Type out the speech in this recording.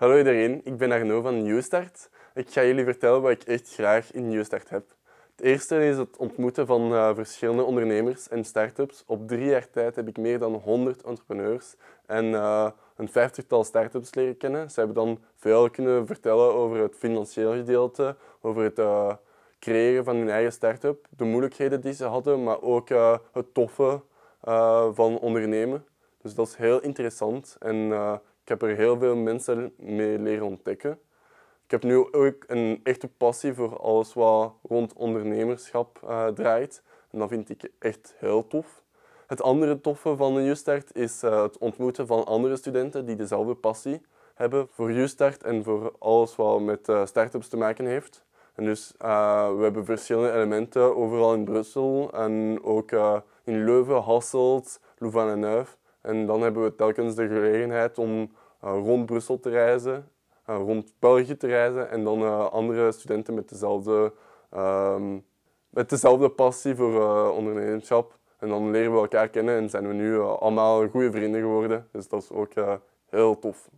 Hallo iedereen, ik ben Arno van Newstart. Ik ga jullie vertellen wat ik echt graag in Newstart heb. Het eerste is het ontmoeten van eh, verschillende ondernemers en start-ups. Op drie jaar tijd heb ik meer dan 100 entrepreneurs en eh, een vijftigtal start-ups leren kennen. Ze hebben dan veel kunnen vertellen over het financiële gedeelte, over het eh, creëren van hun eigen start-up, de moeilijkheden die ze hadden, maar ook het toffe van ondernemen. Dus dat is heel interessant en ik heb er heel veel mensen mee leren ontdekken. Ik heb nu ook een echte passie voor alles wat rond ondernemerschap eh, draait. En dat vind ik echt heel tof. Het andere toffe van de Justart is eh, het ontmoeten van andere studenten die dezelfde passie hebben voor Justart en voor alles wat met uh, start-ups te maken heeft. En dus we hebben verschillende elementen overal in Brussel en ook in Leuven, Hasselt, louvain en neuve en dan hebben we telkens de gelegenheid om eh, rond Brussel te reizen, eh, rond België te reizen en dan eh, andere studenten met dezelfde, ehm, met dezelfde passie voor ondernemerschap. En dan leren we elkaar kennen en zijn we nu allemaal goede vrienden geworden. Dus dat is ook heel tof.